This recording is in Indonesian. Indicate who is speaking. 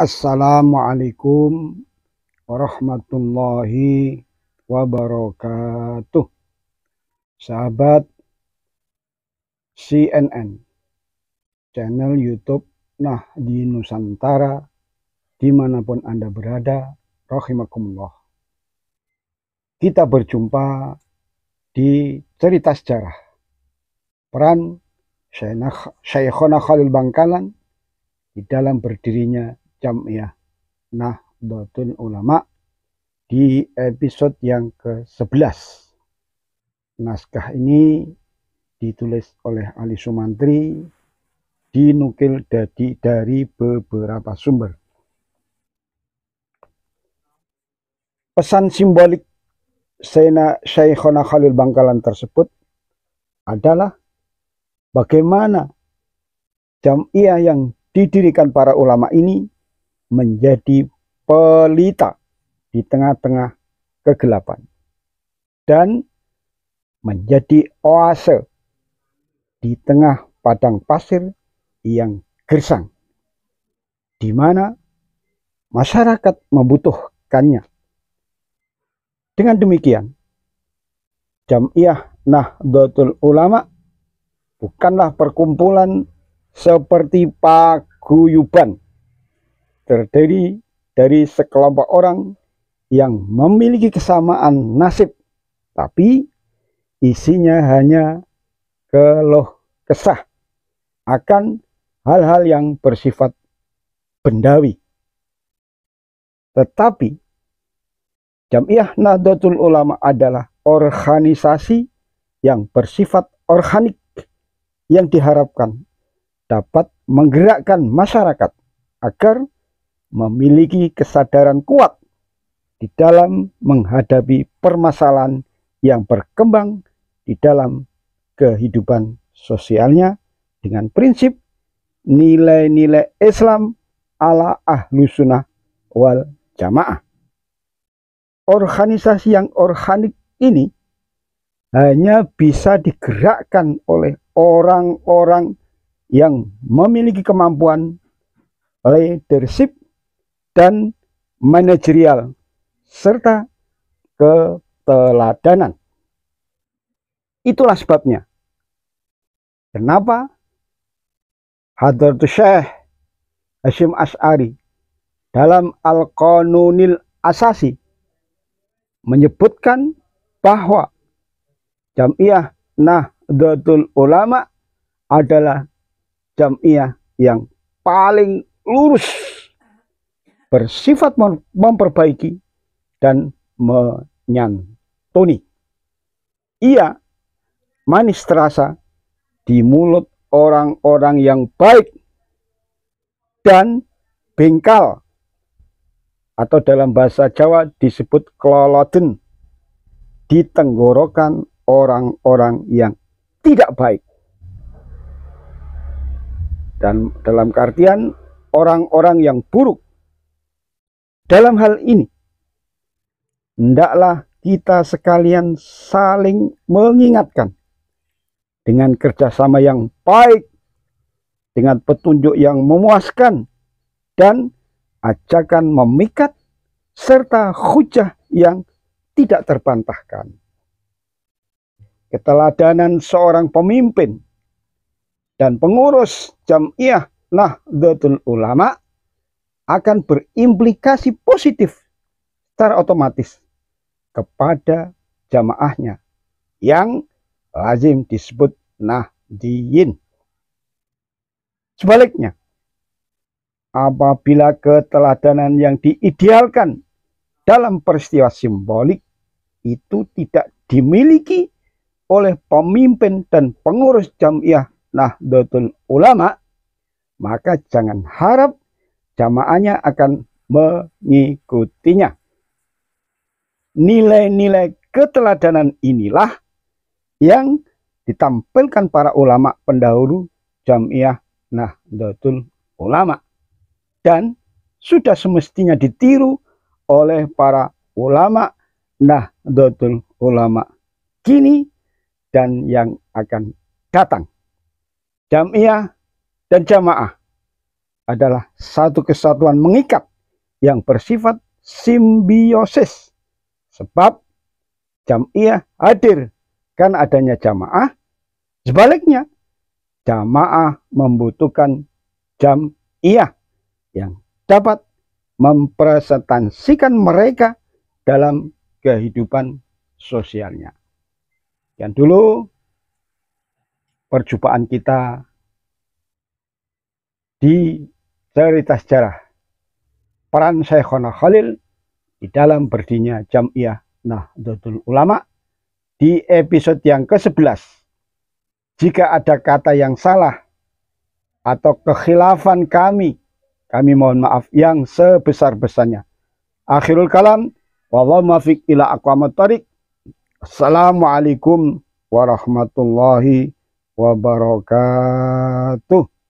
Speaker 1: Assalamualaikum warahmatullahi wabarakatuh. Sahabat CNN, channel YouTube Nah di Nusantara, dimanapun Anda berada, rahimakumullah. Kita berjumpa di cerita sejarah. Peran Syekhona Khalil Bangkalan di dalam berdirinya Iya. nah Nahdlatul Ulama di episode yang ke-11. Naskah ini ditulis oleh Ali Sumantri dinukil dari, dari beberapa sumber. Pesan simbolik Sayyidina Syekhona Khalil Bangkalan tersebut adalah bagaimana jamiah yang didirikan para ulama ini menjadi pelita di tengah-tengah kegelapan dan menjadi oase di tengah padang pasir yang gersang, di mana masyarakat membutuhkannya. Dengan demikian, Jamiah Nahdlatul Ulama bukanlah perkumpulan seperti paguyuban terdiri dari sekelompok orang yang memiliki kesamaan nasib, tapi isinya hanya keluh kesah akan hal-hal yang bersifat bendawi. Tetapi Jamiah Nahdlatul Ulama adalah organisasi yang bersifat organik yang diharapkan dapat menggerakkan masyarakat agar memiliki kesadaran kuat di dalam menghadapi permasalahan yang berkembang di dalam kehidupan sosialnya dengan prinsip nilai-nilai Islam ala ahlu sunnah wal jamaah. Organisasi yang organik ini hanya bisa digerakkan oleh orang-orang yang memiliki kemampuan leadership dan manajerial, serta keteladanan. Itulah sebabnya. Kenapa Hadratus Syekh Hashim As'ari dalam Al-Qanunil Asasi menyebutkan bahwa Jamiah Nahdlatul Ulama adalah jamiah yang paling lurus bersifat memperbaiki dan menyantuni. Ia manis terasa di mulut orang-orang yang baik dan bengkal atau dalam bahasa Jawa disebut kloloden di tenggorokan orang-orang yang tidak baik. Dan dalam artian orang-orang yang buruk dalam hal ini, hendaklah kita sekalian saling mengingatkan dengan kerjasama yang baik, dengan petunjuk yang memuaskan, dan ajakan memikat serta hujah yang tidak terbantahkan. Keteladanan seorang pemimpin dan pengurus jamiah Nahdlatul Ulama akan berimplikasi positif secara otomatis kepada jamaahnya yang lazim disebut nahdiyin. Sebaliknya, apabila keteladanan yang diidealkan dalam peristiwa simbolik itu tidak dimiliki oleh pemimpin dan pengurus jamiah Nahdlatul Ulama, maka jangan harap jamaahnya akan mengikutinya. Nilai-nilai keteladanan inilah yang ditampilkan para ulama pendahulu Jamiah Nahdlatul Ulama dan sudah semestinya ditiru oleh para ulama Nahdlatul Ulama kini dan yang akan datang. Jamiah dan jamaah adalah satu kesatuan mengikat yang bersifat simbiosis. Sebab jam'iyah hadir kan adanya jamaah. Sebaliknya, jamaah membutuhkan jam'iyah yang dapat mempresentasikan mereka dalam kehidupan sosialnya. Yang dulu perjumpaan kita di cerita sejarah peran Syekhona Khalil di dalam berdinya Jam'iyah Nahdlatul Ulama di episode yang ke-11. Jika ada kata yang salah atau kekhilafan kami, kami mohon maaf yang sebesar-besarnya. Akhirul kalam, wallahu muwaffiq ila aqwamit thariq. Assalamualaikum warahmatullahi wabarakatuh.